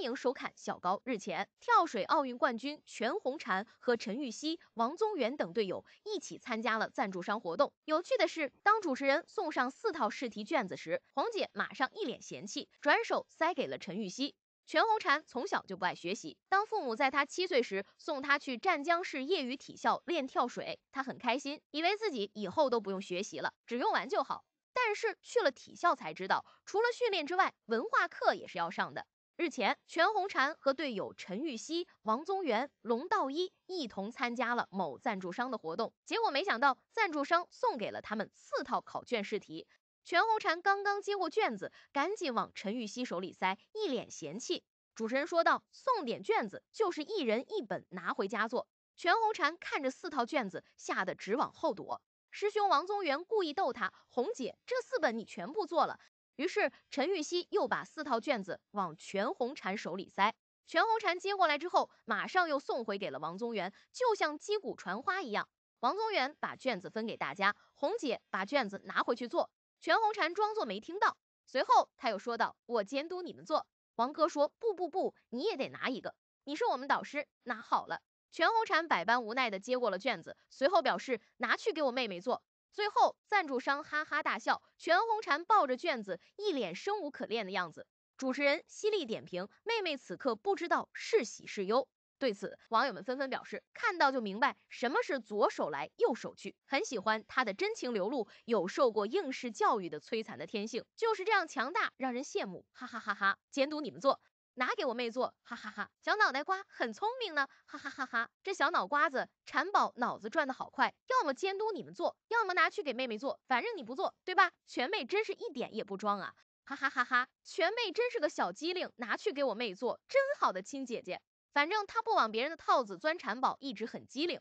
欢迎收看小高日前，跳水奥运冠军全红婵和陈芋汐、王宗源等队友一起参加了赞助商活动。有趣的是，当主持人送上四套试题卷子时，黄姐马上一脸嫌弃，转手塞给了陈芋汐。全红婵从小就不爱学习，当父母在她七岁时送她去湛江市业余体校练跳水，她很开心，以为自己以后都不用学习了，只用玩就好。但是去了体校才知道，除了训练之外，文化课也是要上的。日前，全红婵和队友陈芋汐、王宗源、龙道一一同参加了某赞助商的活动，结果没想到赞助商送给了他们四套考卷试题。全红婵刚刚接过卷子，赶紧往陈芋汐手里塞，一脸嫌弃。主持人说道：“送点卷子，就是一人一本拿回家做。”全红婵看着四套卷子，吓得直往后躲。师兄王宗源故意逗他：“红姐，这四本你全部做了？”于是陈玉溪又把四套卷子往全红婵手里塞，全红婵接过来之后，马上又送回给了王宗元，就像击鼓传花一样。王宗元把卷子分给大家，红姐把卷子拿回去做，全红婵装作没听到。随后他又说道：“我监督你们做。”王哥说：“不不不，你也得拿一个，你是我们导师，拿好了。”全红婵百般无奈地接过了卷子，随后表示拿去给我妹妹做。最后，赞助商哈哈大笑，全红婵抱着卷子，一脸生无可恋的样子。主持人犀利点评：“妹妹此刻不知道是喜是忧。”对此，网友们纷纷表示：“看到就明白什么是左手来，右手去。”很喜欢她的真情流露，有受过应试教育的摧残的天性，就是这样强大，让人羡慕。哈哈哈哈！监督你们做。拿给我妹做，哈哈哈，小脑袋瓜很聪明呢，哈哈哈哈，这小脑瓜子婵宝脑子转的好快，要么监督你们做，要么拿去给妹妹做，反正你不做，对吧？全妹真是一点也不装啊，哈哈哈哈，全妹真是个小机灵，拿去给我妹做，真好的亲姐姐，反正她不往别人的套子钻，婵宝一直很机灵。